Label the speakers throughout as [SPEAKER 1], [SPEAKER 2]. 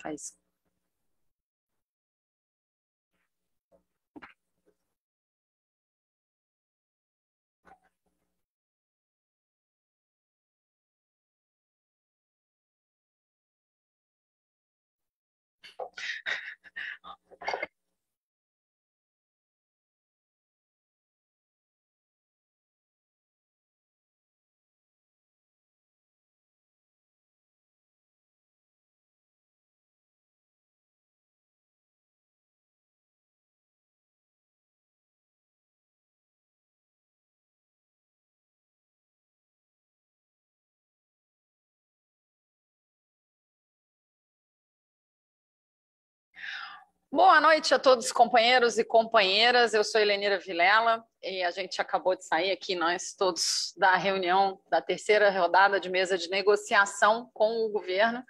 [SPEAKER 1] faz.
[SPEAKER 2] Boa noite a todos, companheiros e companheiras. Eu sou Helenira Vilela e a gente acabou de sair aqui, nós todos, da reunião da terceira rodada de mesa de negociação com o governo.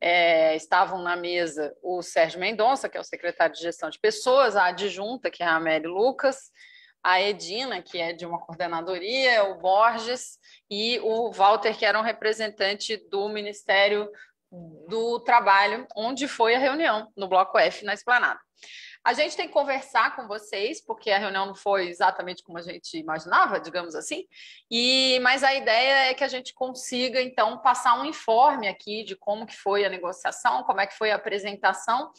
[SPEAKER 2] É, estavam na mesa o Sérgio Mendonça, que é o secretário de Gestão de Pessoas, a adjunta, que é a Amélia Lucas, a Edina, que é de uma coordenadoria, o Borges e o Walter, que era um representante do Ministério do trabalho, onde foi a reunião, no Bloco F, na Esplanada. A gente tem que conversar com vocês, porque a reunião não foi exatamente como a gente imaginava, digamos assim, e mas a ideia é que a gente consiga, então, passar um informe aqui de como que foi a negociação, como é que foi a apresentação,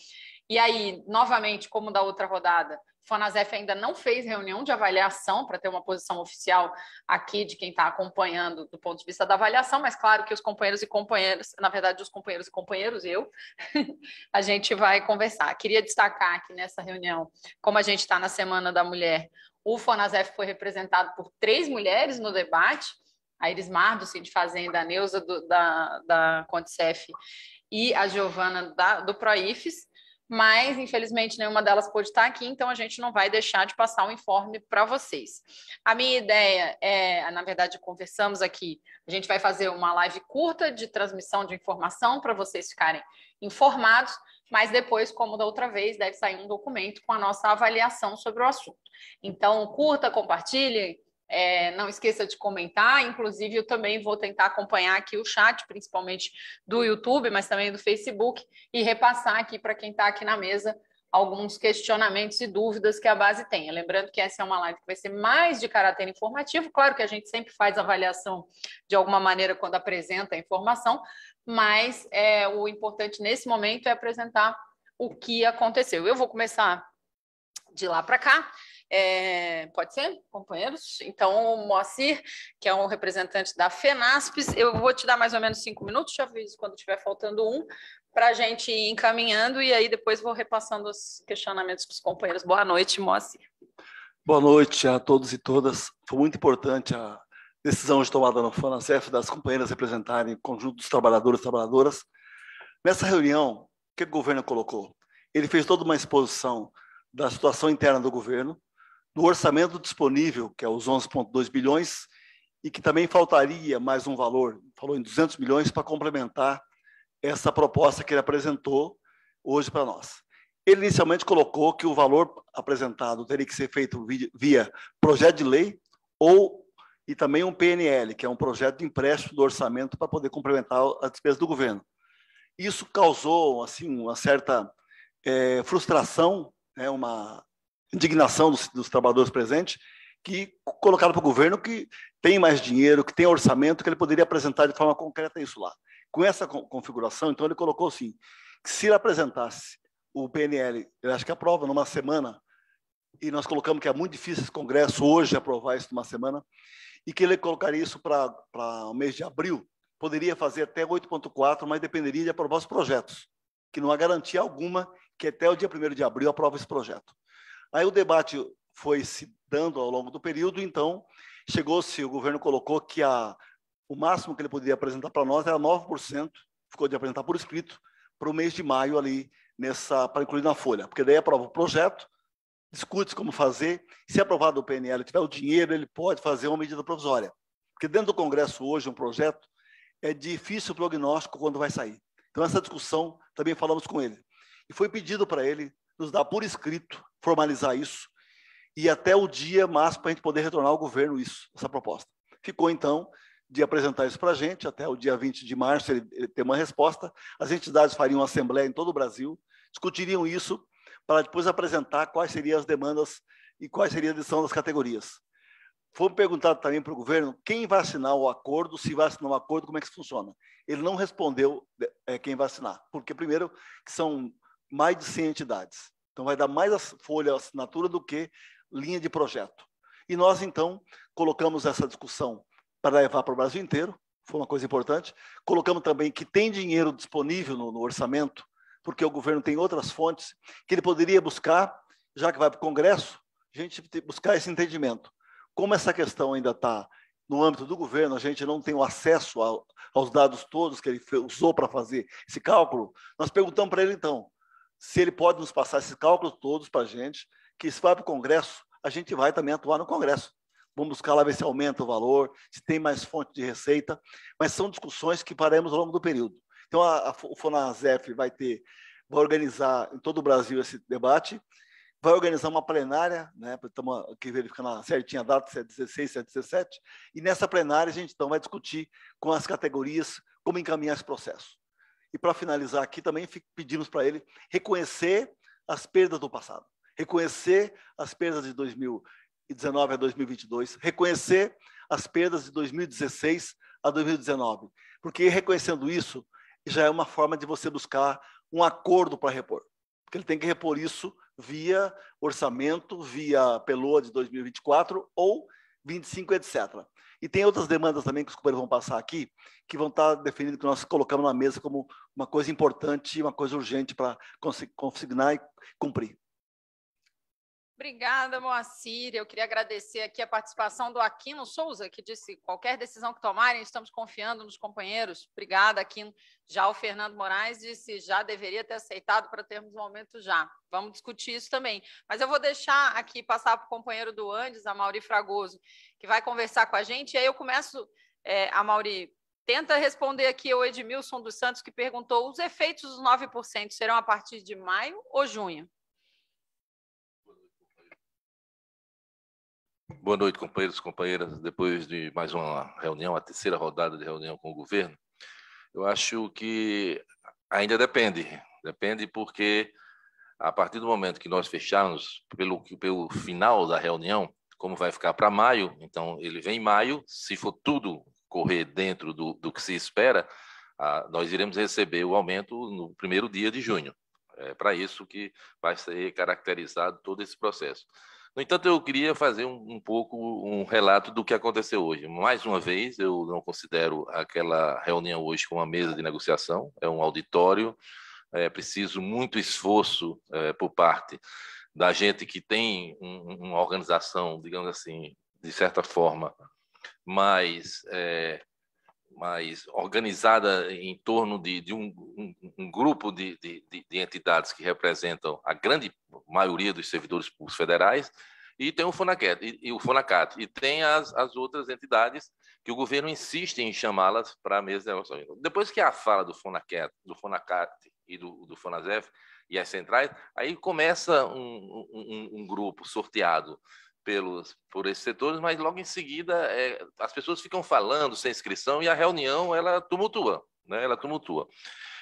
[SPEAKER 2] e aí, novamente, como da outra rodada, FANASEF ainda não fez reunião de avaliação para ter uma posição oficial aqui de quem está acompanhando do ponto de vista da avaliação, mas claro que os companheiros e companheiras, na verdade, os companheiros e companheiros, eu, a gente vai conversar. Queria destacar aqui nessa reunião, como a gente está na Semana da Mulher, o FANASEF foi representado por três mulheres no debate, a Iris Mar, do Cid Fazenda, a Neuza, do, da, da e a Giovana da, do Proifes, mas infelizmente nenhuma delas pôde estar aqui, então a gente não vai deixar de passar o um informe para vocês. A minha ideia é, na verdade, conversamos aqui, a gente vai fazer uma live curta de transmissão de informação para vocês ficarem informados, mas depois, como da outra vez, deve sair um documento com a nossa avaliação sobre o assunto. Então, curta, compartilhe, é, não esqueça de comentar, inclusive eu também vou tentar acompanhar aqui o chat, principalmente do YouTube, mas também do Facebook, e repassar aqui para quem está aqui na mesa alguns questionamentos e dúvidas que a base tem. Lembrando que essa é uma live que vai ser mais de caráter informativo, claro que a gente sempre faz avaliação de alguma maneira quando apresenta a informação, mas é, o importante nesse momento é apresentar o que aconteceu. Eu vou começar de lá para cá. É, pode ser, companheiros? Então, o Moacir, que é um representante da FENASPES, eu vou te dar mais ou menos cinco minutos, te aviso quando estiver faltando um, para a gente ir encaminhando e aí depois vou repassando os questionamentos para os companheiros. Boa noite, Moacir.
[SPEAKER 1] Boa noite a todos e todas. Foi muito importante a decisão de tomada no FANACEF das companheiras representarem o conjunto dos trabalhadores e trabalhadoras. Nessa reunião, o que o governo colocou? Ele fez toda uma exposição da situação interna do governo, do orçamento disponível, que é os 11,2 bilhões, e que também faltaria mais um valor, falou em 200 milhões, para complementar essa proposta que ele apresentou hoje para nós. Ele inicialmente colocou que o valor apresentado teria que ser feito via projeto de lei ou e também um PNL, que é um projeto de empréstimo do orçamento para poder complementar as despesas do governo. Isso causou assim uma certa é, frustração, né, uma indignação dos, dos trabalhadores presentes, que colocaram para o governo que tem mais dinheiro, que tem orçamento, que ele poderia apresentar de forma concreta isso lá. Com essa configuração, então, ele colocou assim, que se ele apresentasse o PNL, ele acho que aprova numa semana, e nós colocamos que é muito difícil esse Congresso hoje aprovar isso numa semana, e que ele colocaria isso para o mês de abril, poderia fazer até 8.4, mas dependeria de aprovar os projetos, que não há garantia alguma que até o dia 1 de abril aprova esse projeto. Aí o debate foi se dando ao longo do período, então chegou-se, o governo colocou que a, o máximo que ele poderia apresentar para nós era 9%, ficou de apresentar por escrito, para o mês de maio ali, nessa para incluir na folha, porque daí aprova o projeto, discute como fazer, se é aprovado o PNL tiver o dinheiro, ele pode fazer uma medida provisória. Porque dentro do Congresso hoje, um projeto, é difícil o prognóstico quando vai sair. Então, essa discussão também falamos com ele. E foi pedido para ele nos dar por escrito, formalizar isso, e até o dia mais para a gente poder retornar ao governo isso, essa proposta. Ficou, então, de apresentar isso para a gente, até o dia 20 de março ele, ele ter uma resposta. As entidades fariam assembleia em todo o Brasil, discutiriam isso para depois apresentar quais seriam as demandas e quais seriam a adição das categorias. Foi perguntado também para o governo quem vai assinar o acordo, se vai assinar o acordo, como é que isso funciona. Ele não respondeu é, quem vai assinar, porque, primeiro, são mais de 100 entidades. Então, vai dar mais folha assinatura do que linha de projeto. E nós, então, colocamos essa discussão para levar para o Brasil inteiro, foi uma coisa importante. Colocamos também que tem dinheiro disponível no, no orçamento, porque o governo tem outras fontes, que ele poderia buscar, já que vai para o Congresso, a gente buscar esse entendimento. Como essa questão ainda está no âmbito do governo, a gente não tem o acesso ao, aos dados todos que ele usou para fazer esse cálculo, nós perguntamos para ele, então, se ele pode nos passar esses cálculos todos para a gente, que se vai para o Congresso, a gente vai também atuar no Congresso. Vamos buscar lá ver se aumenta o valor, se tem mais fonte de receita, mas são discussões que faremos ao longo do período. Então, a, a, o FONASEF vai ter, vai organizar em todo o Brasil esse debate, vai organizar uma plenária, né, estamos aqui verificando certinha a data, se é 16, se é 17, e nessa plenária a gente então vai discutir com as categorias como encaminhar esse processo. E para finalizar aqui, também pedimos para ele reconhecer as perdas do passado, reconhecer as perdas de 2019 a 2022, reconhecer as perdas de 2016 a 2019, porque reconhecendo isso já é uma forma de você buscar um acordo para repor, porque ele tem que repor isso via orçamento, via PELOA de 2024 ou 25, etc. E tem outras demandas também que os companheiros vão passar aqui, que vão estar definidas, que nós colocamos na mesa como uma coisa importante, uma coisa urgente para consignar e cumprir.
[SPEAKER 2] Obrigada, Moacir. Eu queria agradecer aqui a participação do Aquino Souza, que disse: qualquer decisão que tomarem, estamos confiando nos companheiros. Obrigada, Aquino. Já o Fernando Moraes disse: já deveria ter aceitado para termos um momento já. Vamos discutir isso também. Mas eu vou deixar aqui passar para o companheiro do Andes, a Mauri Fragoso, que vai conversar com a gente. E aí eu começo, é, a Mauri, Tenta responder aqui o Edmilson dos Santos, que perguntou: os efeitos dos 9% serão a partir de maio ou junho?
[SPEAKER 3] Boa noite, companheiros e companheiras. Depois de mais uma reunião, a terceira rodada de reunião com o governo, eu acho que ainda depende. Depende porque, a partir do momento que nós fecharmos pelo, pelo final da reunião, como vai ficar para maio, então ele vem em maio, se for tudo correr dentro do, do que se espera, a, nós iremos receber o aumento no primeiro dia de junho. É para isso que vai ser caracterizado todo esse processo. No entanto, eu queria fazer um, um, pouco um relato do que aconteceu hoje. Mais uma vez, eu não considero aquela reunião hoje como uma mesa de negociação, é um auditório. É preciso muito esforço é, por parte da gente que tem um, uma organização, digamos assim, de certa forma, mais é, mais organizada em torno de, de um, um, um, grupo de, de, de, entidades que representam a grande maioria dos servidores públicos federais, e tem o FUNACAT, e, e, o FUNACAT, e tem as, as outras entidades que o governo insiste em chamá-las para a mesa de negociações. Depois que há a fala do FUNACAT, do FUNACAT e do, do FUNASEF e as centrais, aí começa um, um grupo sorteado pelos por esses setores, mas logo em seguida é, as pessoas ficam falando sem inscrição e a reunião ela tumultua, né? Ela tumultua.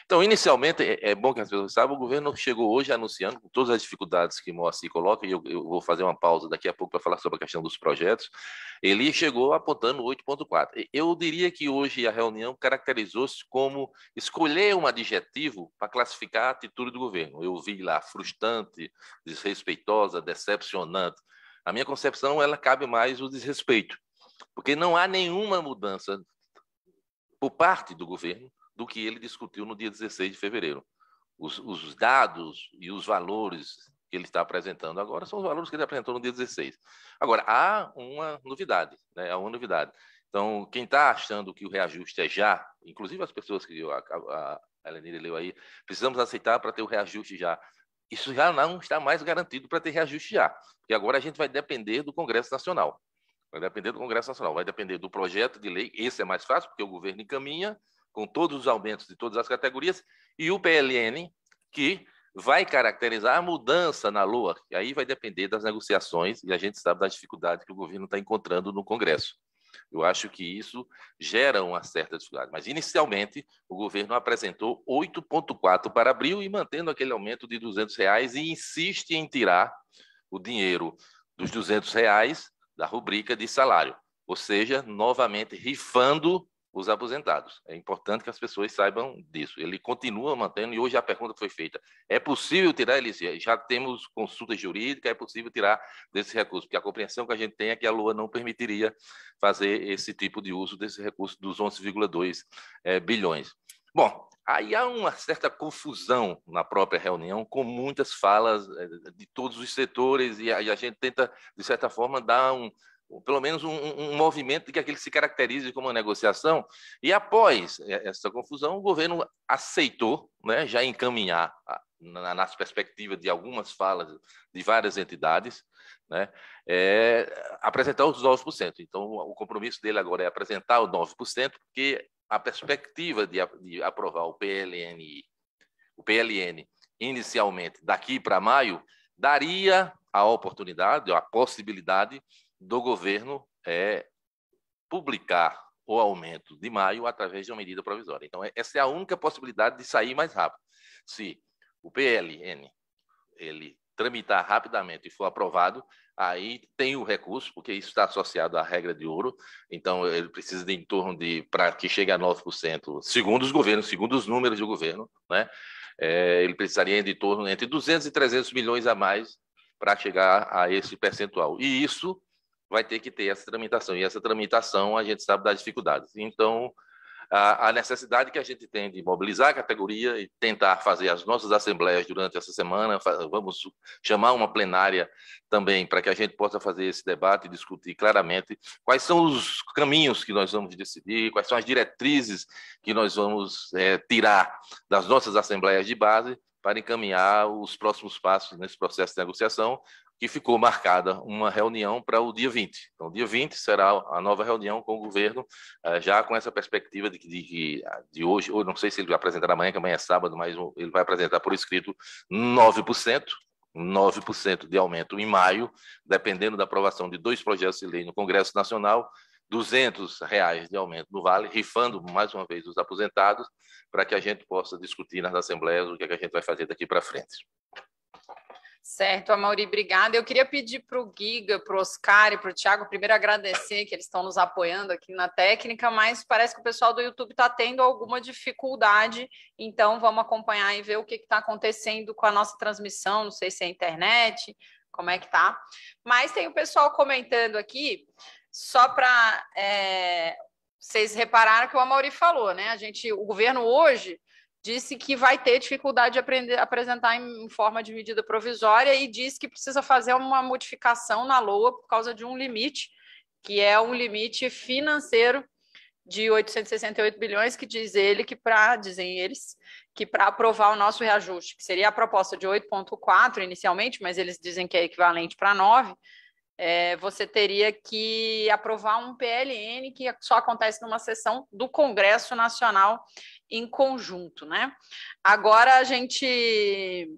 [SPEAKER 3] Então, inicialmente, é, é, bom que as pessoas saibam, o governo chegou hoje anunciando, com todas as dificuldades que Moacir coloca, e eu, eu vou fazer uma pausa daqui a pouco para falar sobre a questão dos projetos, ele chegou apontando 8.4. Eu diria que hoje a reunião caracterizou-se como escolher um adjetivo para classificar a atitude do governo. Eu vi lá frustrante, desrespeitosa, decepcionante. A minha concepção, ela cabe mais o desrespeito, porque não há nenhuma mudança por parte do governo do que ele discutiu no dia 16 de fevereiro. Os, os dados e os valores que ele está apresentando agora são os valores que ele apresentou no dia 16. Agora, há uma novidade, né? há uma novidade. Então, quem está achando que o reajuste é já, inclusive as pessoas que eu, a, a, a leu aí, precisamos aceitar para ter o reajuste já. Isso já não está mais garantido para ter reajuste já. E agora a gente vai depender do Congresso Nacional. Vai depender do Congresso Nacional, vai depender do projeto de lei. Esse é mais fácil, porque o governo encaminha com todos os aumentos de todas as categorias, e o PLN, que vai caracterizar a mudança na LOA. E aí vai depender das negociações, e a gente sabe das dificuldades que o governo está encontrando no Congresso. Eu acho que isso gera uma certa dificuldade. Mas, inicialmente, o governo apresentou 8,4 para abril e mantendo aquele aumento de R$ 200 reais, e insiste em tirar o dinheiro dos 200 reais da rubrica de salário, ou seja, novamente rifando os aposentados. É importante que as pessoas saibam disso. Ele continua mantendo, e hoje a pergunta foi feita: é possível tirar ele? Já temos consulta jurídica, é possível tirar desse recurso, porque a compreensão que a gente tem é que a Lua não permitiria fazer esse tipo de uso desse recurso dos 11,2 é, eh, bilhões. Bom, Aí há uma certa confusão na própria reunião, com muitas falas eh, de todos os setores, e a gente tenta, de certa forma, dar um, pelo menos um, um movimento que aquele se caracterize como uma negociação. E após essa confusão, o governo aceitou né, já encaminhar, nas perspectivas de algumas falas de várias entidades, né, é, apresentar os 9%. Então, o compromisso dele agora é apresentar os 9%, porque a perspectiva de, de aprovar o PLN, o PLN inicialmente daqui para maio, daria a oportunidade, a possibilidade do governo é, publicar o aumento de maio através de uma medida provisória. Então, é, essa é a única possibilidade de sair mais rápido. Se o PLN ele tramitar rapidamente e for aprovado, aí tem o recurso, porque isso está associado à regra de ouro, então ele precisa de em torno de, para que chegue a 9%, segundo os governos, segundo os números do governo, né? É, ele precisaria de em torno entre 200 e 300 milhões a mais para chegar a esse percentual. E isso vai ter que ter essa tramitação, e essa tramitação a gente sabe das dificuldades. Então, a, necessidade que a gente tem de mobilizar a categoria e tentar fazer as nossas assembleias durante essa semana. Vamos chamar uma plenária também para que a gente possa fazer esse debate e discutir claramente quais são os caminhos que nós vamos decidir, quais são as diretrizes que nós vamos é, tirar das nossas assembleias de base para encaminhar os próximos passos nesse processo de negociação, que ficou marcada uma reunião para o dia 20. Então, dia 20 será a nova reunião com o governo, eh, já com essa perspectiva de que eh, de, hoje, ou não sei se ele vai apresentar amanhã, que amanhã é sábado, mas ele vai apresentar por escrito 9%, 9% de aumento em maio, dependendo da aprovação de dois projetos de lei no Congresso Nacional 200 reais de aumento no Vale, rifando mais uma vez os aposentados, para que a gente possa discutir nas assembleias o que, é que a gente vai fazer daqui para frente.
[SPEAKER 2] Certo, Amauri, obrigada. Eu queria pedir para o Giga, para o Oscar e para o Tiago, primeiro agradecer que eles estão nos apoiando aqui na técnica, mas parece que o pessoal do YouTube está tendo alguma dificuldade, então vamos acompanhar e ver o que está acontecendo com a nossa transmissão, não sei se é internet, como é que tá. Mas tem o pessoal comentando aqui só para é, vocês repararam que o Amauri falou, né? A gente, o governo hoje disse que vai ter dificuldade de aprender, apresentar em forma de medida provisória e disse que precisa fazer uma modificação na LOA por causa de um limite, que é um limite financeiro de 868 bilhões, que diz ele que para, dizem eles, que para aprovar o nosso reajuste, que seria a proposta de 8,4 inicialmente, mas eles dizem que é equivalente para 9, é, você teria que aprovar um PLN que só acontece numa sessão do Congresso Nacional em conjunto, né? Agora a gente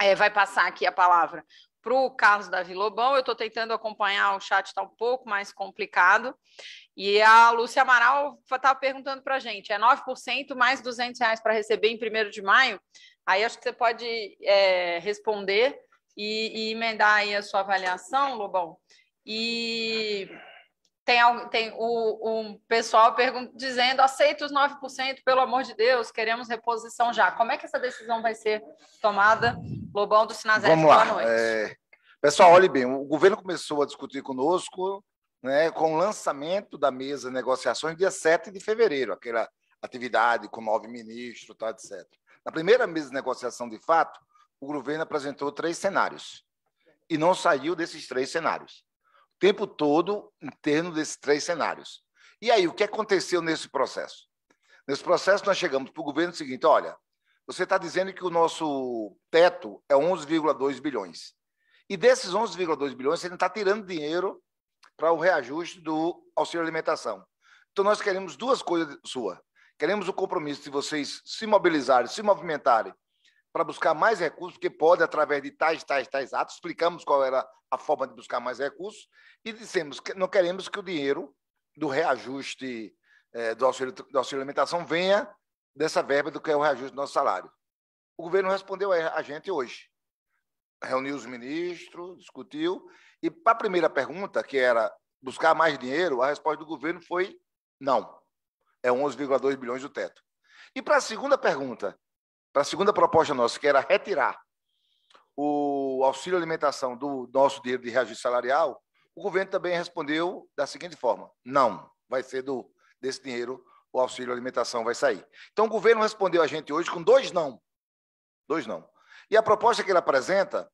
[SPEAKER 2] é, vai passar aqui a palavra para o Carlos Davi Lobão. Eu estou tentando acompanhar o chat, está um pouco mais complicado. E a Lúcia Amaral estava tá perguntando para a gente: é 9% mais 200 reais para receber em 1 de maio? Aí acho que você pode é, responder e, e emendar aí a sua avaliação, Lobão. E tem, tem o, o pessoal dizendo aceita os 9%, pelo amor de Deus, queremos reposição já. Como é que essa decisão vai ser tomada? Lobão do Sinazete, Vamos lá. boa noite.
[SPEAKER 4] É... Pessoal, olhe bem, o governo começou a discutir conosco né, com o lançamento da mesa de negociações dia 7 de fevereiro, aquela atividade com nove ministros, tal, tá, etc. Na primeira mesa de negociação, de fato, o governo apresentou três cenários e não saiu desses três cenários. O tempo todo em torno desses três cenários. E aí, o que aconteceu nesse processo? Nesse processo, nós chegamos para o governo seguinte: olha, você está dizendo que o nosso teto é 11,2 bilhões. E desses 11,2 bilhões, você não está tirando dinheiro para o reajuste do auxílio alimentação. Então, nós queremos duas coisas sua. Queremos o compromisso de vocês se mobilizarem, se movimentarem para buscar mais recursos, que pode através de tais, tais, tais atos. Explicamos qual era a forma de buscar mais recursos e dissemos que não queremos que o dinheiro do reajuste eh, do, auxílio, do auxílio alimentação venha dessa verba do que é o reajuste do nosso salário. O governo respondeu a gente hoje. Reuniu os ministros, discutiu, e para a primeira pergunta, que era buscar mais dinheiro, a resposta do governo foi não. É 11,2 bilhões o teto. E para a segunda pergunta, para a segunda proposta nossa, que era retirar o auxílio alimentação do nosso dinheiro de reajuste salarial, o governo também respondeu da seguinte forma: não, vai ser do desse dinheiro o auxílio alimentação vai sair. Então o governo respondeu a gente hoje com dois não. Dois não. E a proposta que ele apresenta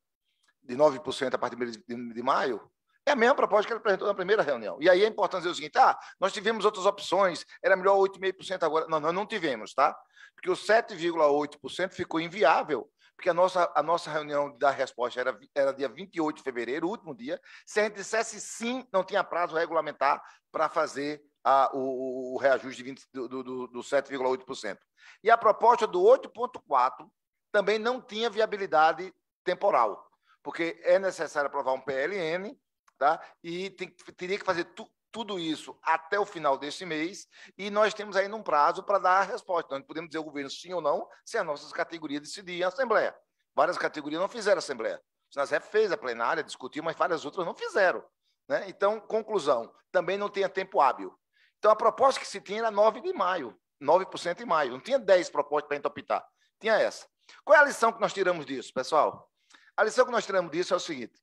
[SPEAKER 4] de 9% a partir de, de maio é a mesma proposta que ele apresentou na primeira reunião. E aí é importante dizer o seguinte: ah, nós tivemos outras opções, era melhor 8,5% agora. Não, nós não tivemos, tá? Porque o 7,8% ficou inviável, porque a nossa, a nossa reunião da resposta era, era dia 28 de fevereiro, o último dia. Se a gente dissesse sim, não tinha prazo regulamentar para fazer a, o, o, reajuste de 20, do, do, do 7,8%. E a proposta do 8,4% também não tinha viabilidade temporal, porque é necessário aprovar um PLN Tá? E tem, teria que fazer tu, tudo isso até o final deste mês, e nós temos ainda um prazo para dar a resposta. Nós podemos dizer ao governo sim ou não, se as nossas categorias decidirem a Assembleia. Várias categorias não fizeram a Assembleia. O SNASEP fez a plenária, discutiu, mas várias outras não fizeram. Né? Então, conclusão, também não tinha tempo hábil. Então, a proposta que se tinha era 9 de maio, 9% em maio. Não tinha 10 propostas para a gente optar. Tinha essa. Qual é a lição que nós tiramos disso, pessoal? A lição que nós tiramos disso é o seguinte: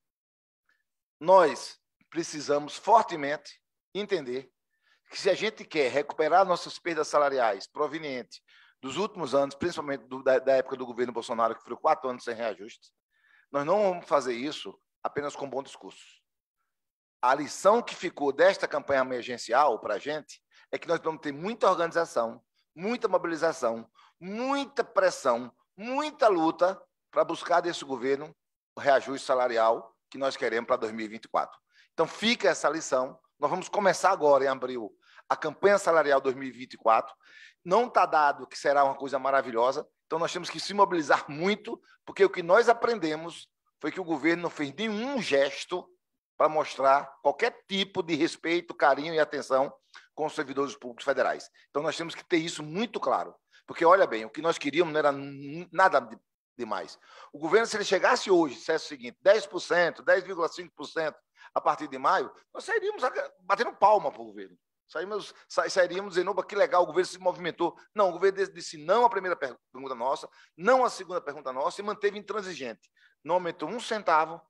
[SPEAKER 4] nós precisamos fortemente entender que se a gente quer recuperar nossas perdas salariais provenientes dos últimos anos, principalmente do, da, da, época do governo Bolsonaro, que foram quatro anos sem reajustes, nós não vamos fazer isso apenas com bom discurso. A lição que ficou desta campanha emergencial para a gente é que nós vamos ter muita organização, muita mobilização, muita pressão, muita luta para buscar desse governo o reajuste salarial que nós queremos para 2024. Então, fica essa lição. Nós vamos começar agora, em abril, a campanha salarial 2024. Não está dado que será uma coisa maravilhosa, então nós temos que se mobilizar muito, porque o que nós aprendemos foi que o governo não fez nenhum gesto para mostrar qualquer tipo de respeito, carinho e atenção com os servidores públicos federais. Então nós temos que ter isso muito claro. Porque, olha bem, o que nós queríamos não era nada demais. O governo, se ele chegasse hoje, dissesse o seguinte: 10%, 10,5% a partir de maio, nós sairíamos batendo palma para o governo. Saímos, sairíamos dizendo, opa, que legal, o governo se movimentou. Não, o governo disse não à primeira pergunta nossa, não à segunda pergunta nossa e manteve intransigente. Não aumentou um centavo,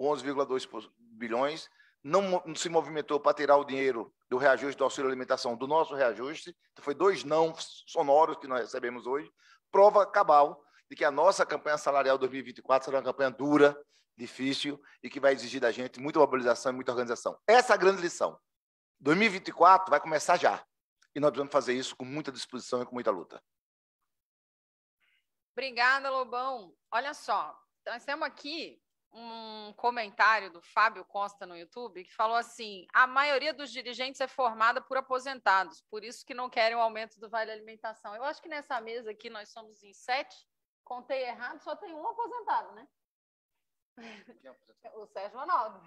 [SPEAKER 4] 11,2 bilhões, não se movimentou para tirar o dinheiro do reajuste do auxílio alimentação do nosso reajuste. Então, foi dois não sonoros que nós recebemos hoje. Prova cabal de que a nossa campanha salarial 2024 será uma campanha dura, difícil e que vai exigir da gente muita mobilização e muita organização. Essa é a grande lição. 2024 vai começar já. E nós precisamos fazer isso com muita disposição e com muita luta.
[SPEAKER 2] Obrigada, Lobão. Olha só, nós temos aqui um comentário do Fábio Costa no YouTube que falou assim: a maioria dos dirigentes é formada por aposentados, por isso que não querem o aumento do vale alimentação. Eu acho que nessa mesa aqui nós somos em sete Contei errado, só tem um aposentado, né? É o Sérgio Ronaldo.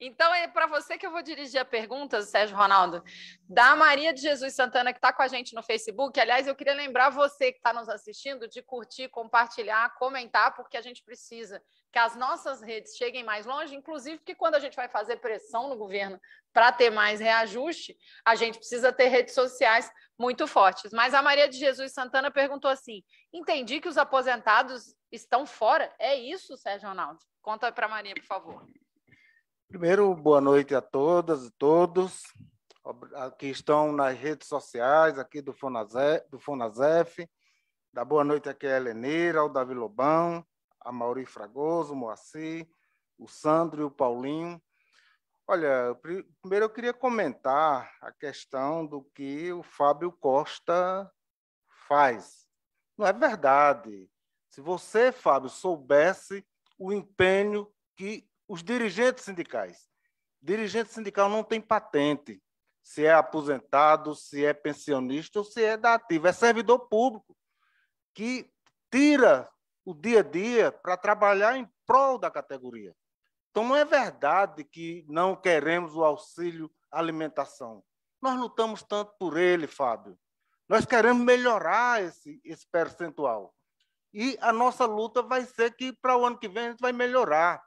[SPEAKER 2] Então, é para você que eu vou dirigir a pergunta, Sérgio Ronaldo, da Maria de Jesus Santana, que está com a gente no Facebook. Aliás, eu queria lembrar você que está nos assistindo de curtir, compartilhar, comentar, porque a gente precisa que as nossas redes cheguem mais longe, inclusive que quando a gente vai fazer pressão no governo para ter mais reajuste, a gente precisa ter redes sociais muito fortes. Mas a Maria de Jesus Santana perguntou assim: entendi que os aposentados estão fora? É isso, Sérgio Ronaldo? Conta para a Maria, por favor.
[SPEAKER 5] Primeiro, boa noite a todas e todos que estão nas redes sociais aqui do Fonazef, do Fonazef. Da boa noite aqui a Helenira, ao Davi Lobão, a Mauri Fragoso, Moacir, o Sandro e o Paulinho. Olha, primeiro eu queria comentar a questão do que o Fábio Costa faz. Não é verdade. Se você, Fábio, soubesse o empenho que os dirigentes sindicais, dirigente sindical não tem patente, se é aposentado, se é pensionista ou se é da ativa, é servidor público que tira o dia a dia para trabalhar em prol da categoria. Então, não é verdade que não queremos o auxílio alimentação. Nós lutamos tanto por ele, Fábio. Nós queremos melhorar esse, esse percentual. E a nossa luta vai ser que para o ano que vem a gente vai melhorar.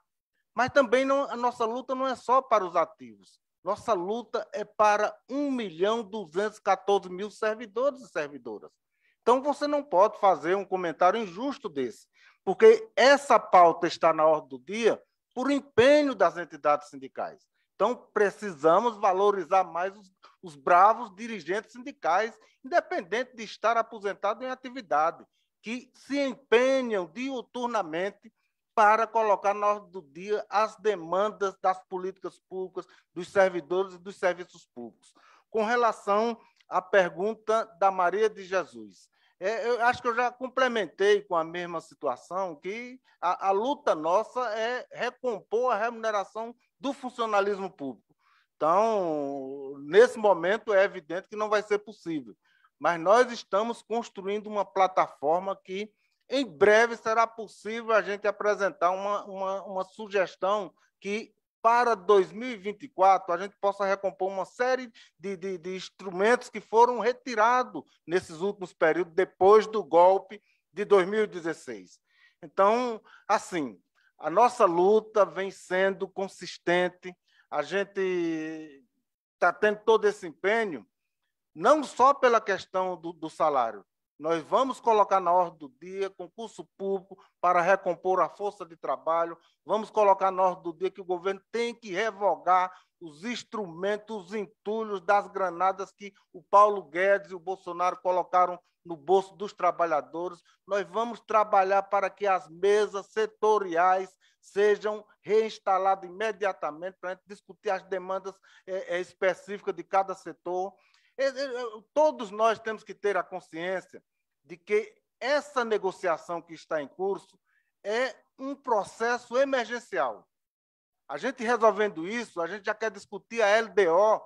[SPEAKER 5] Mas também não, a nossa luta não é só para os ativos. Nossa luta é para 1 milhão 214 mil servidores e servidoras. Então você não pode fazer um comentário injusto desse porque essa pauta está na ordem do dia por empenho das entidades sindicais. Então, precisamos valorizar mais os, os bravos dirigentes sindicais, independente de estar aposentado em atividade, que se empenham diuturnamente para colocar na ordem do dia as demandas das políticas públicas, dos servidores e dos serviços públicos. Com relação à pergunta da Maria de Jesus, é, eu acho que eu já complementei com a mesma situação que a, a luta nossa é recompor a remuneração do funcionalismo público. Então, nesse momento, é evidente que não vai ser possível. Mas nós estamos construindo uma plataforma que, em breve, será possível a gente apresentar uma, uma, uma sugestão que para 2024 a gente possa recompor uma série de, de, de instrumentos que foram retirados nesses últimos períodos, depois do golpe de 2016. Então, assim, a nossa luta vem sendo consistente, a gente está tendo todo esse empenho, não só pela questão do, do salário, nós vamos colocar na ordem do dia concurso público para recompor a força de trabalho. Vamos colocar na ordem do dia que o governo tem que revogar os instrumentos, os entulhos das granadas que o Paulo Guedes e o Bolsonaro colocaram no bolso dos trabalhadores. Nós vamos trabalhar para que as mesas setoriais sejam reinstaladas imediatamente para discutir as demandas eh, eh, específicas de cada setor. Eh, todos nós temos que ter a consciência de que essa negociação que está em curso é um processo emergencial. A gente resolvendo isso, a gente já quer discutir a LDO,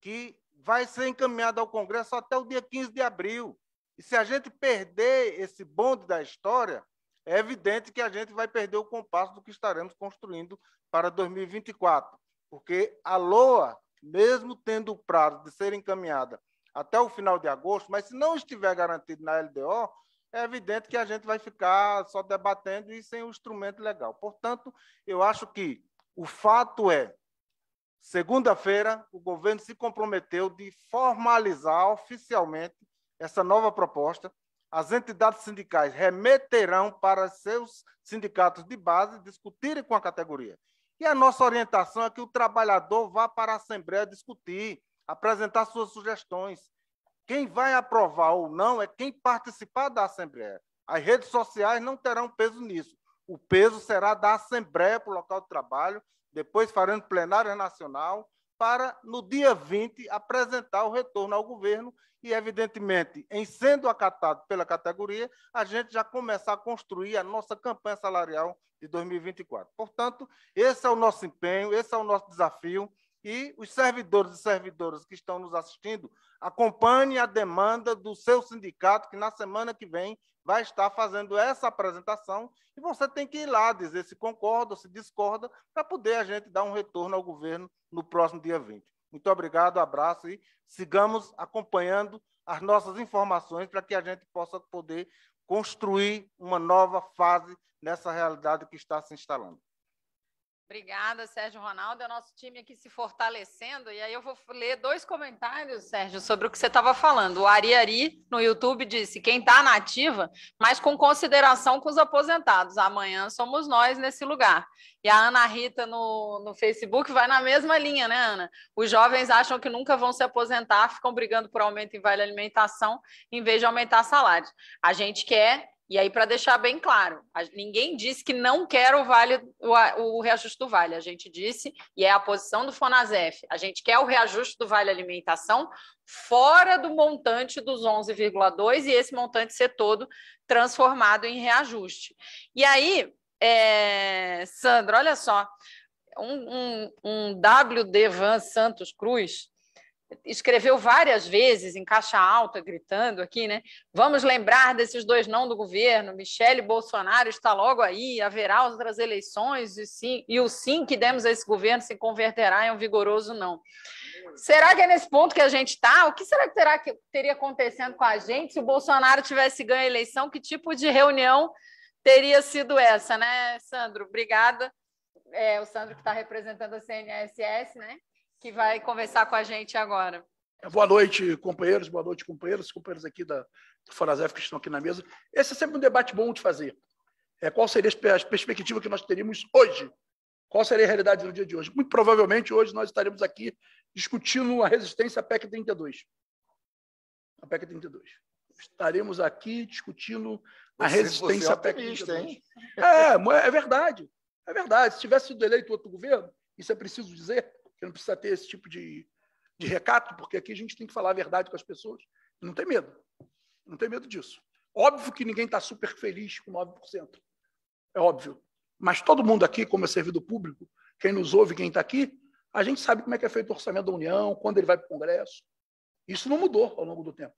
[SPEAKER 5] que vai ser encaminhada ao Congresso até o dia 15 de abril. E se a gente perder esse bonde da história, é evidente que a gente vai perder o compasso do que estaremos construindo para 2024, porque a LOA, mesmo tendo o prazo de ser encaminhada até o final de agosto, mas se não estiver garantido na LDO, é evidente que a gente vai ficar só debatendo e sem o um instrumento legal. Portanto, eu acho que o fato é, segunda-feira, o governo se comprometeu de formalizar oficialmente essa nova proposta. As entidades sindicais remeterão para seus sindicatos de base discutirem com a categoria. E a nossa orientação é que o trabalhador vá para a Assembleia discutir apresentar suas sugestões. Quem vai aprovar ou não é quem participar da Assembleia. As redes sociais não terão peso nisso. O peso será da Assembleia para o local de trabalho, depois faremos plenária nacional, para, no dia 20, apresentar o retorno ao governo e, evidentemente, em sendo acatado pela categoria, a gente já começar a construir a nossa campanha salarial de 2024. Portanto, esse é o nosso empenho, esse é o nosso desafio e os servidores e servidoras que estão nos assistindo acompanhem a demanda do seu sindicato, que na semana que vem vai estar fazendo essa apresentação e você tem que ir lá dizer se concorda ou se discorda para poder a gente dar um retorno ao governo no próximo dia 20. Muito obrigado, abraço e sigamos acompanhando as nossas informações para que a gente possa poder construir uma nova fase nessa realidade que está se instalando.
[SPEAKER 2] Obrigada, Sérgio Ronaldo. É o nosso time aqui se fortalecendo. E aí eu vou ler dois comentários, Sérgio, sobre o que você estava falando. O Ari Ari, no YouTube, disse: quem está na ativa, mas com consideração com os aposentados. Amanhã somos nós nesse lugar. E a Ana Rita, no, no Facebook, vai na mesma linha, né, Ana? Os jovens acham que nunca vão se aposentar, ficam brigando por aumento em vale alimentação em vez de aumentar salários. A gente quer e aí, para deixar bem claro, ninguém disse que não quer o vale, o, o, reajuste do vale. A gente disse, e é a posição do Fonasef, a gente quer o reajuste do vale alimentação fora do montante dos 11,2 e esse montante ser todo transformado em reajuste. E aí, é, Sandra, olha só, um, um, um WD Van Santos Cruz escreveu várias vezes em caixa alta, gritando aqui, né? Vamos lembrar desses dois não do governo. Michele Bolsonaro está logo aí, haverá outras eleições e, sim, e o sim que demos a esse governo se converterá em um vigoroso não. Será que é nesse ponto que a gente está? O que será que, terá que teria acontecendo com a gente se o Bolsonaro tivesse ganho a eleição? Que tipo de reunião teria sido essa, né, Sandro? Obrigada. É, o Sandro que está representando a CNSS, né? que vai conversar com a gente agora.
[SPEAKER 6] Boa noite, companheiros, boa noite, companheiros, companheiros aqui da, do Forazef que estão aqui na mesa. Esse é sempre um debate bom de fazer. É, qual seria a perspectiva que nós teríamos hoje? Qual seria a realidade no dia de hoje? Muito provavelmente hoje nós estaremos aqui discutindo a resistência à PEC 32. A PEC 32. Estaremos aqui discutindo a você, resistência você é à PEC 32. Hein? É, é verdade. É verdade. Se tivesse sido eleito outro governo, isso é preciso dizer, que não precisa ter esse tipo de, de hum. recato, porque aqui a gente tem que falar a verdade com as pessoas. Não tem medo. Não tem medo disso. Óbvio que ninguém está super feliz com 9%. É óbvio. Mas todo mundo aqui, como é servido público, quem nos ouve, quem está aqui, a gente sabe como é que é feito o orçamento da União, quando ele vai para o Congresso. Isso não mudou ao longo do tempo.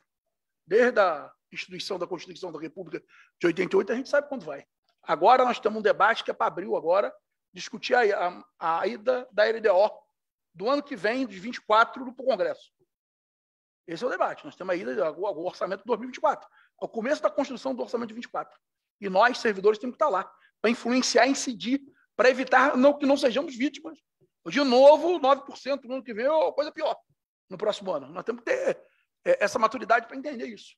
[SPEAKER 6] Desde a instituição da Constituição da República de 88, a gente sabe quando vai. Agora nós temos um debate que é para abril agora, discutir a, a, a ida da LDO do ano que vem, de 24, para o Congresso. Esse é o debate. Nós temos aí né, o orçamento de 2024. É o começo da construção do orçamento de 24. E nós, servidores, temos que estar lá para influenciar, incidir, para evitar não, que não sejamos vítimas. De novo, 9% no ano que vem, ou coisa pior, no próximo ano. Nós temos que ter é, essa maturidade para entender isso.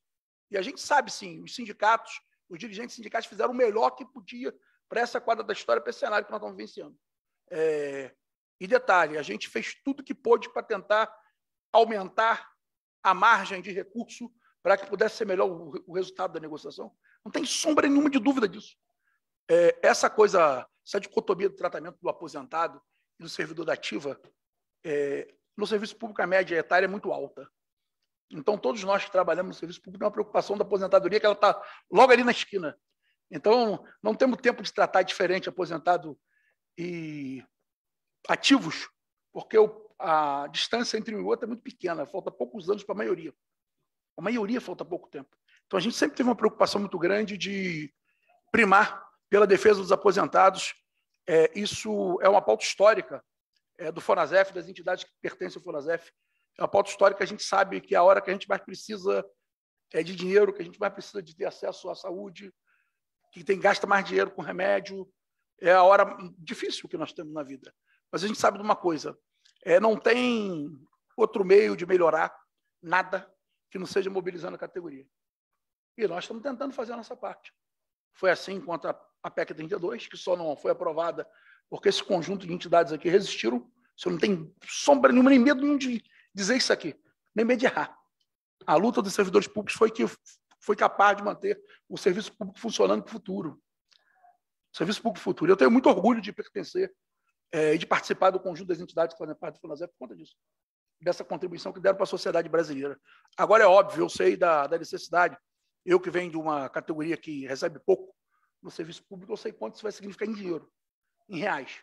[SPEAKER 6] E a gente sabe, sim, os sindicatos, os dirigentes sindicais fizeram o melhor que podia para essa quadra da história, para esse cenário que nós estamos vivenciando. É, e detalhe, a gente fez tudo que pôde para tentar aumentar a margem de recurso para que pudesse ser melhor o, resultado da negociação. Não tem sombra nenhuma de dúvida disso. É, essa coisa, essa dicotomia do tratamento do aposentado e do servidor da ativa, é, no serviço público a média etária é muito alta. Então, todos nós que trabalhamos no serviço público, tem uma preocupação da aposentadoria que ela está logo ali na esquina. Então, não temos tempo de tratar diferente aposentado e ativos, porque o, a distância entre um e outro é muito pequena, falta poucos anos para a maioria. A maioria falta pouco tempo. Então, a gente sempre teve uma preocupação muito grande de primar pela defesa dos aposentados. É, isso é uma pauta histórica é, do Fonasef, das entidades que pertencem ao Fonasef. É uma pauta histórica, a gente sabe que é a hora que a gente mais precisa é, de dinheiro, que a gente mais precisa de ter acesso à saúde, que tem gasta mais dinheiro com remédio, é a hora difícil que nós temos na vida. Mas a gente sabe de uma coisa: é, não tem outro meio de melhorar nada que não seja mobilizando a categoria. E nós estamos tentando fazer a nossa parte. Foi assim contra a PEC 32, que só não foi aprovada porque esse conjunto de entidades aqui resistiram. Você não tem sombra nenhuma, nem medo nenhum de dizer isso aqui, nem medo de errar. A luta dos servidores públicos foi que foi capaz de manter o serviço público funcionando para o futuro. O serviço público futuro. Eu tenho muito orgulho de pertencer é, de participar do conjunto das entidades que fazem parte do FUNASEP por conta disso, dessa contribuição que deram para a sociedade brasileira. Agora é óbvio, eu sei da, da necessidade, eu que venho de uma categoria que recebe pouco no serviço público, eu sei quanto isso vai significar em dinheiro, em reais.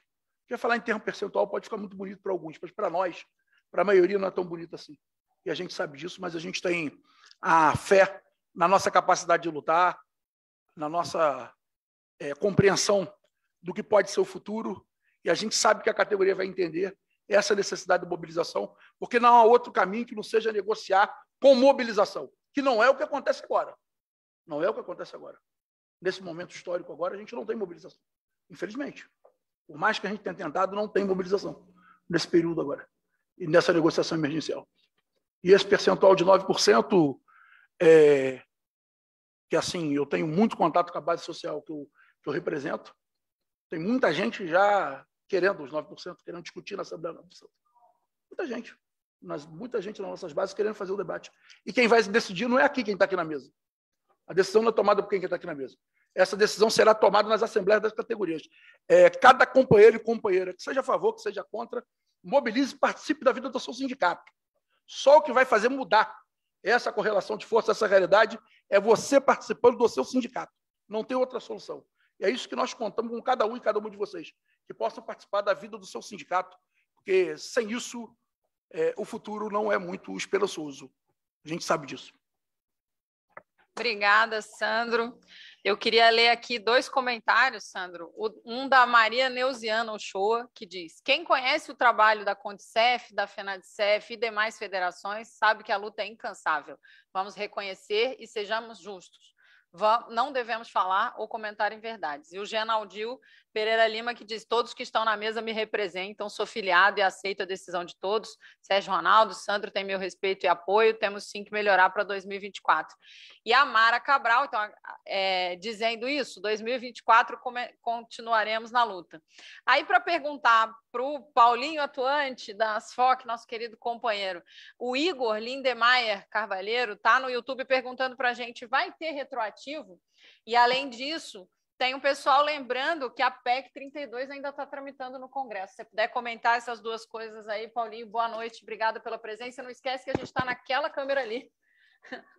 [SPEAKER 6] Quer falar em termo percentual pode ficar muito bonito para alguns, mas para nós, para a maioria, não é tão bonito assim. E a gente sabe disso, mas a gente tem a fé na nossa capacidade de lutar, na nossa é, compreensão do que pode ser o futuro e a gente sabe que a categoria vai entender essa necessidade de mobilização, porque não há outro caminho que não seja negociar com mobilização, que não é o que acontece agora. Não é o que acontece agora. Nesse momento histórico agora, a gente não tem mobilização. Infelizmente. Por mais que a gente tenha tentado, não tem mobilização nesse período agora e nessa negociação emergencial. E esse percentual de 9%, é, que assim, eu tenho muito contato com a base social que eu, que eu represento, tem muita gente já querendo, os 9%, querendo discutir na Assembleia 9%. Muita gente. Nós, muita gente nas nossas bases querendo fazer o debate. E quem vai decidir não é aqui quem está aqui na mesa. A decisão não é tomada por quem está aqui na mesa. Essa decisão será tomada nas assembleias das categorias. É, cada companheiro e companheira, que seja a favor, que seja contra, mobilize e participe da vida do seu sindicato. Só o que vai fazer mudar essa correlação de força, essa realidade, é você participando do seu sindicato. Não tem outra solução. E é isso que nós contamos com cada um e cada uma de vocês que possam participar da vida do seu sindicato, porque sem isso é, o futuro não é muito esperançoso. A gente sabe disso.
[SPEAKER 2] Obrigada, Sandro. Eu queria ler aqui dois comentários, Sandro. Um da Maria Neuziana Ochoa, que diz: Quem conhece o trabalho da Condicef, da FENADCEF e demais federações sabe que a luta é incansável. Vamos reconhecer e sejamos justos. Não devemos falar ou comentar em verdades. E o Genaldil Pereira Lima que diz: todos que estão na mesa me representam, sou filiado e aceito a decisão de todos. Sérgio Ronaldo, Sandro tem meu respeito e apoio, temos sim que melhorar para 2024. E a Mara Cabral, então, é, dizendo isso, 2024 come, continuaremos na luta. Aí, para perguntar para o Paulinho Atuante, da Asfoc, nosso querido companheiro, o Igor Lindemeyer Carvalheiro está no YouTube perguntando para a gente: vai ter retroativo? E além disso, tem um pessoal lembrando que a PEC 32 ainda está tramitando no Congresso. Se você puder comentar essas duas coisas aí, Paulinho, boa noite, obrigada pela presença. Não esquece que a gente está naquela câmera ali.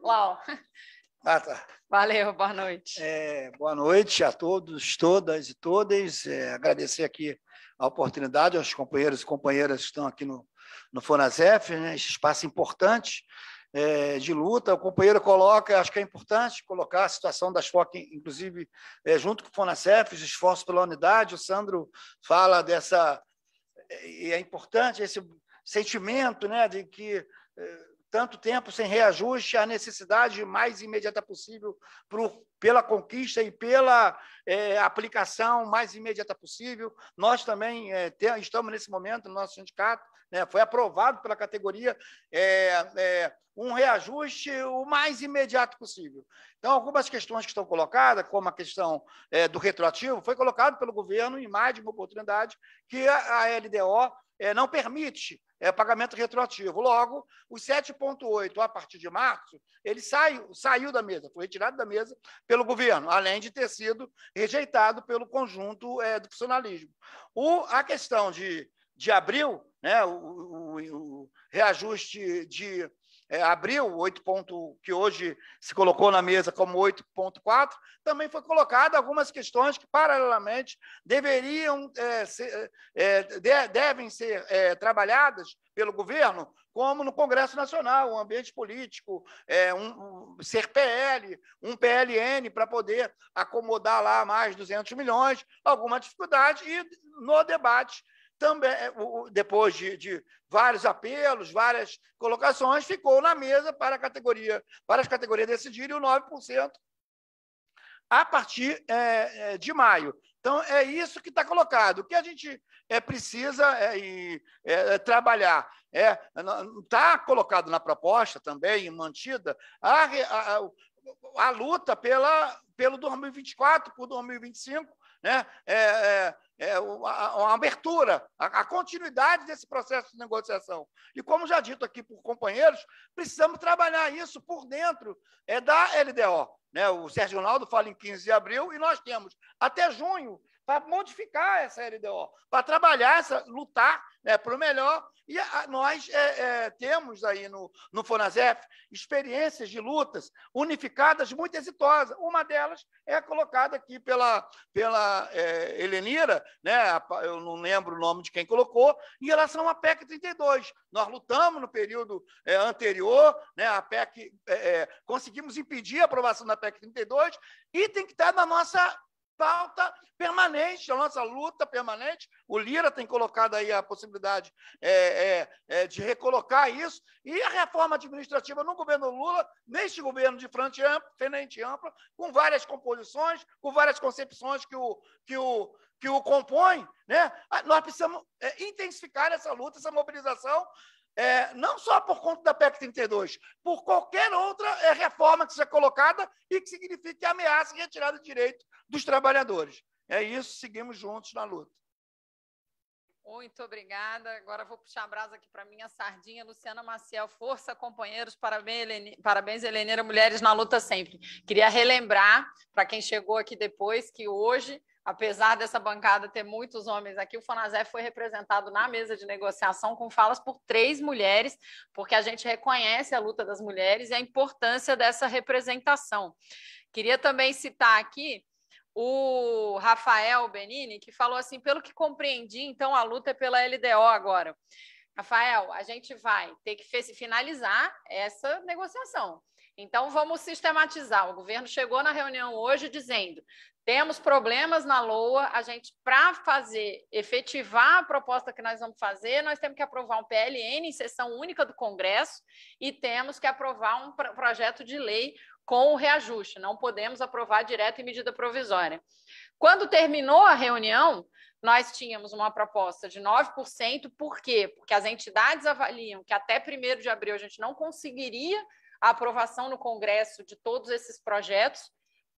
[SPEAKER 2] Lá, ó.
[SPEAKER 7] Ah, tá. Valeu, boa noite. É, boa noite a todos, todas e todas. É, agradecer aqui a oportunidade aos companheiros e companheiras que estão aqui no, no Fonazef, né, esse espaço importante é, de luta. O companheiro coloca, acho que é importante colocar a situação das FOC, inclusive é, junto com o FONACEF, os esforços pela unidade. O Sandro fala dessa. E é importante esse sentimento né, de que é, tanto tempo sem reajuste, a necessidade mais imediata possível pro, pela conquista e pela é, aplicação mais imediata possível. Nós também é, te, estamos nesse momento, no nosso sindicato, né? Foi aprovado pela categoria é, é, um reajuste o mais imediato possível. Então, algumas questões que estão colocadas, como a questão é, do retroativo, foi colocado pelo governo em mais de uma oportunidade que a, a LDO é, não permite é, pagamento retroativo. Logo, os 7,8 a partir de março, ele saiu, saiu da mesa, foi retirado da mesa pelo governo, além de ter sido rejeitado pelo conjunto é, do funcionalismo. O, a questão de, de abril, né? o, o, o reajuste de é, abril, 8 ponto, que hoje se colocou na mesa como 8.4, também foi colocado algumas questões que, paralelamente, deveriam é, ser, é, devem ser é, trabalhadas pelo governo, como no Congresso Nacional, o um ambiente político, é, um, um, ser PL, um PLN, para poder acomodar lá mais 200 milhões, alguma dificuldade, e no debate também, é, depois de, de, vários apelos, várias colocações, ficou na mesa para a categoria, para as categorias decidirem o 9% a partir é, é, de maio. Então, é isso que está colocado. O que a gente é, precisa é, é, é, trabalhar? Está colocado na proposta também, mantida, a, a, a luta pela, pelo 2024 por 2025 né? É, é, é uma, abertura, a, a continuidade desse processo de negociação. E, como já dito aqui por companheiros, precisamos trabalhar isso por dentro é, da LDO. Né? O Sérgio Ronaldo fala em 15 de abril e nós temos até junho para modificar essa LDO, para trabalhar, essa, lutar né, para o melhor e a, nós é, é, temos aí no, no Fonasef experiências de lutas unificadas muito exitosas. Uma delas é colocada aqui pela, pela é, Helenira, né? eu não lembro o nome de quem colocou, em relação à PEC 32. Nós lutamos no período é, anterior, né? a PEC, é, é, conseguimos impedir a aprovação da PEC 32 e tem que estar na nossa pauta permanente, é a nossa luta permanente. O Lira tem colocado aí a possibilidade é, é, é, de recolocar isso. E a reforma administrativa no governo Lula, neste governo de frente ampla, frente ampla, com várias composições, com várias concepções que o, que o, que o compõem, né? Ah, nós precisamos é, intensificar essa luta, essa mobilização é, não só por conta da PEC 32, por qualquer outra é, reforma que seja colocada e que signifique ameaça e retirada de direito dos trabalhadores. É isso, seguimos juntos na luta.
[SPEAKER 2] Muito obrigada. Agora vou puxar a brasa aqui para minha sardinha, Luciana Maciel. Força, companheiros. Parabéns, Helene... Parabéns, Heleneira. Mulheres na luta sempre. Queria relembrar, para quem chegou aqui depois, que hoje apesar dessa bancada ter muitos homens aqui, o Fonazé foi representado na mesa de negociação com falas por três mulheres, porque a gente reconhece a luta das mulheres e a importância dessa representação. Queria também citar aqui o Rafael Benini, que falou assim: pelo que compreendi, então a luta é pela LDO agora. Rafael, a gente vai ter que finalizar essa negociação. Então, vamos sistematizar. O governo chegou na reunião hoje dizendo: temos problemas na LOA, a gente, para fazer, efetivar a proposta que nós vamos fazer, nós temos que aprovar um PLN em sessão única do Congresso e temos que aprovar um projeto de lei com o reajuste, não podemos aprovar direto em medida provisória. Quando terminou a reunião, nós tínhamos uma proposta de 9%, por quê? Porque as entidades avaliam que até 1 de abril a gente não conseguiria a aprovação no Congresso de todos esses projetos,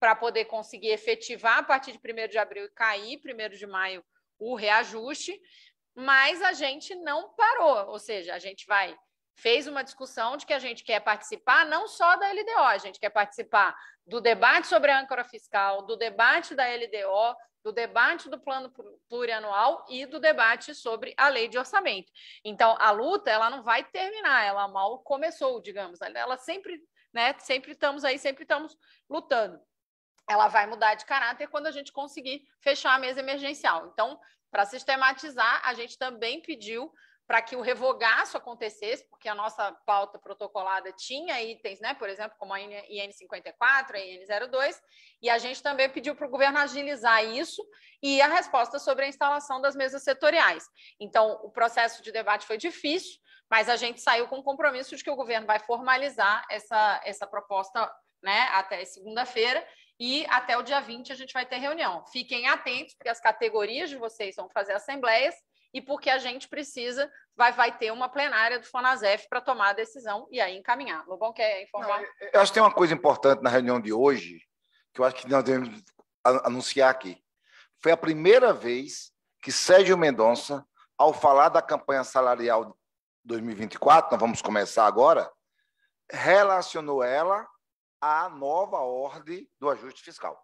[SPEAKER 2] para poder conseguir efetivar a partir de 1 de abril e cair 1 de maio o reajuste, mas a gente não parou, ou seja, a gente vai fez uma discussão de que a gente quer participar não só da LDO, a gente quer participar do debate sobre a âncora fiscal, do debate da LDO, do debate do plano plurianual e do debate sobre a lei de orçamento. Então, a luta ela não vai terminar, ela mal começou, digamos. Ela sempre, né, sempre estamos aí, sempre estamos lutando ela vai mudar de caráter quando a gente conseguir fechar a mesa emergencial. Então, para sistematizar, a gente também pediu para que o revogaço acontecesse, porque a nossa pauta protocolada tinha itens, né? por exemplo, como a IN54, a IN02, e a gente também pediu para o governo agilizar isso e a resposta sobre a instalação das mesas setoriais. Então, o processo de debate foi difícil, mas a gente saiu com o compromisso de que o governo vai formalizar essa, essa proposta né, até segunda-feira, e até o dia 20 a gente vai ter reunião. Fiquem atentos, porque as categorias de vocês vão fazer assembleias e porque a gente precisa, vai, vai ter uma plenária do Fonazef para tomar a decisão e aí encaminhar. Lobão quer informar? Não,
[SPEAKER 4] eu acho que tem uma coisa importante na reunião de hoje, que eu acho que nós devemos anunciar aqui. Foi a primeira vez que Sérgio Mendonça, ao falar da campanha salarial 2024, nós vamos começar agora, relacionou ela a nova ordem do ajuste fiscal.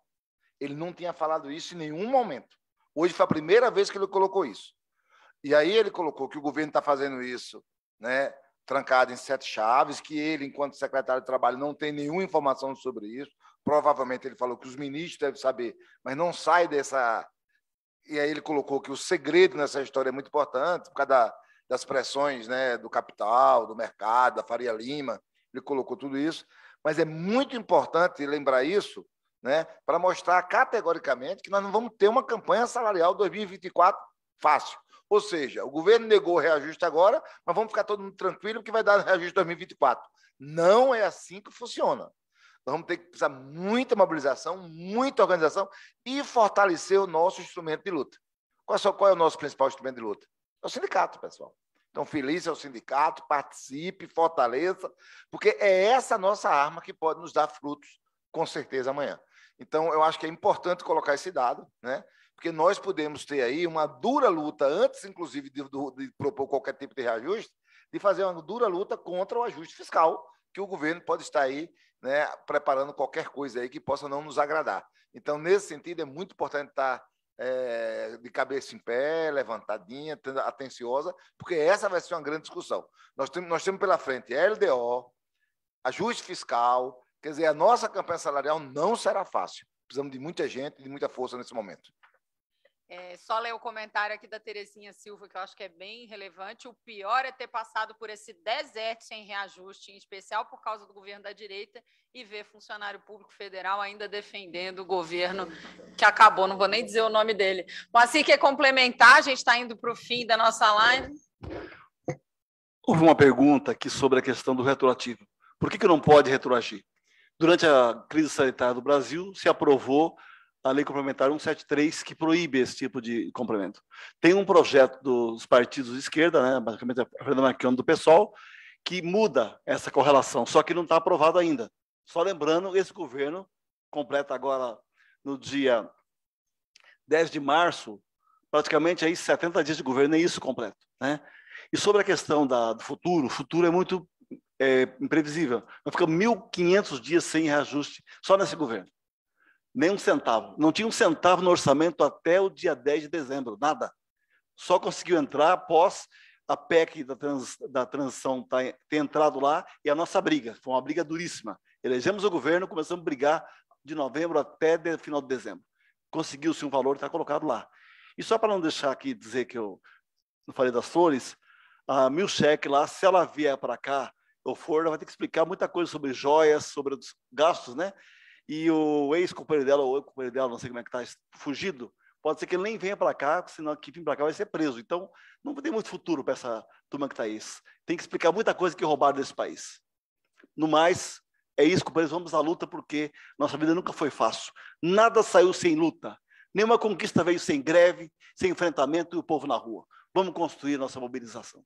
[SPEAKER 4] Ele não tinha falado isso em nenhum momento. Hoje foi a primeira vez que ele colocou isso. E aí ele colocou que o governo está fazendo isso, né, trancado em sete chaves, que ele, enquanto secretário de trabalho, não tem nenhuma informação sobre isso. Provavelmente ele falou que os ministros devem saber, mas não sai dessa. E aí ele colocou que o segredo nessa história é muito importante, por causa das pressões né, do capital, do mercado, da Faria Lima. Ele colocou tudo isso mas é muito importante lembrar isso, né, para mostrar categoricamente que nós não vamos ter uma campanha salarial 2024 fácil. Ou seja, o governo negou o reajuste agora, mas vamos ficar todo mundo tranquilo que vai dar reajuste 2024. Não é assim que funciona. Nós vamos ter que precisar muita mobilização, muita organização e fortalecer o nosso instrumento de luta. Qual é, qual é o nosso principal instrumento de luta? É o sindicato, pessoal. Então, é ao sindicato, participe, fortaleça, porque é essa nossa arma que pode nos dar frutos, com certeza, amanhã. Então, eu acho que é importante colocar esse dado, né? porque nós podemos ter aí uma dura luta, antes, inclusive, de, de propor qualquer tipo de reajuste, de fazer uma dura luta contra o ajuste fiscal, que o governo pode estar aí né, preparando qualquer coisa aí que possa não nos agradar. Então, nesse sentido, é muito importante estar é, de cabeça em pé, levantadinha, atenciosa, porque essa vai ser uma grande discussão. Nós temos, nós temos pela frente a LDO, ajuste fiscal, quer dizer, a nossa campanha salarial não será fácil. Precisamos de muita gente, de muita força nesse momento.
[SPEAKER 2] É, só ler o comentário aqui da Terezinha Silva, que eu acho que é bem relevante. O pior é ter passado por esse deserto sem reajuste, em especial por causa do governo da direita, e ver funcionário público federal ainda defendendo o governo que acabou. Não vou nem dizer o nome dele. Mas assim que é complementar, a gente está indo para o fim da nossa live.
[SPEAKER 1] Houve uma pergunta aqui sobre a questão do retroativo. Por que, que não pode retroagir? Durante a crise sanitária do Brasil, se aprovou a Lei Complementar 173, que proíbe esse tipo de complemento. Tem um projeto dos partidos de esquerda, né, basicamente a Fernanda Marquion do PSOL, que muda essa correlação, só que não está aprovado ainda. Só lembrando, esse governo completa agora, no dia 10 de março, praticamente aí 70 dias de governo, e é isso completo. Né? E sobre a questão da, do futuro, o futuro é muito é, imprevisível. Nós ficamos 1.500 dias sem reajuste só nesse governo nem um centavo. Não tinha um centavo no orçamento até o dia 10 de dezembro, nada. Só conseguiu entrar após a PEC da, trans, da transição tá, ter entrado lá e a nossa briga. Foi uma briga duríssima. Elegemos o governo, começamos a brigar de novembro até de, final de dezembro. Conseguiu-se um valor, está colocado lá. E só para não deixar aqui dizer que eu não falei das flores, a mil cheque lá, se ela vier para cá, ou for, ela vai ter que explicar muita coisa sobre joias, sobre os gastos, né? e o ex-companheiro dela, ou o companheiro dela, não sei como é que está, fugido, pode ser que ele nem venha para cá, senão que vir para cá vai ser preso. Então, não tem muito futuro para essa turma que está aí. Tem que explicar muita coisa que roubaram desse país. No mais, é isso, companheiros, vamos à luta, porque nossa vida nunca foi fácil. Nada saiu sem luta. Nenhuma conquista veio sem greve, sem enfrentamento e o povo na rua. Vamos construir nossa mobilização.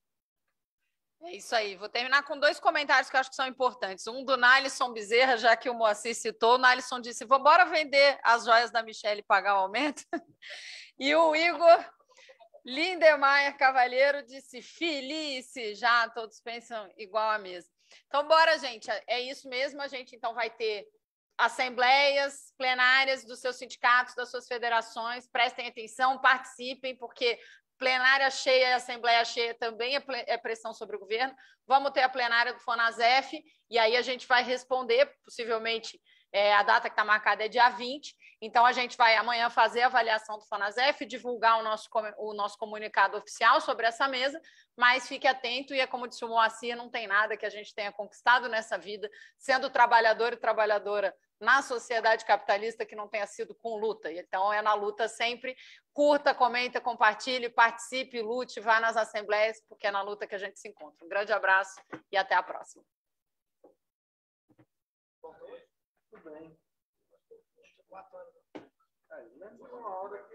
[SPEAKER 2] É isso aí. Vou terminar com dois comentários que eu acho que são importantes. Um do Nalisson Bezerra, já que o Moacir citou. O Nalisson disse: bora vender as joias da Michelle e pagar o aumento. E o Igor Lindemeyer Cavalheiro disse: Felice, já todos pensam igual a mesa. Então, bora, gente. É isso mesmo. A gente então vai ter assembleias plenárias dos seus sindicatos, das suas federações. Prestem atenção, participem, porque plenária cheia e assembleia cheia também é, é, pressão sobre o governo. Vamos ter a plenária do Fonasef e aí a gente vai responder, possivelmente é, a data que está marcada é dia 20. Então a gente vai amanhã fazer a avaliação do Fonasef, divulgar o nosso, o nosso comunicado oficial sobre essa mesa, mas fique atento e é como disse o Moacir, não tem nada que a gente tenha conquistado nessa vida, sendo trabalhador e trabalhadora na sociedade capitalista que não tenha sido com luta. Então, é na luta sempre. Curta, comenta, compartilhe, participe, lute, vá nas assembleias, porque é na luta que a gente se encontra. Um grande abraço e até a próxima.
[SPEAKER 7] Tudo bem. Quatro horas.
[SPEAKER 1] É, uma hora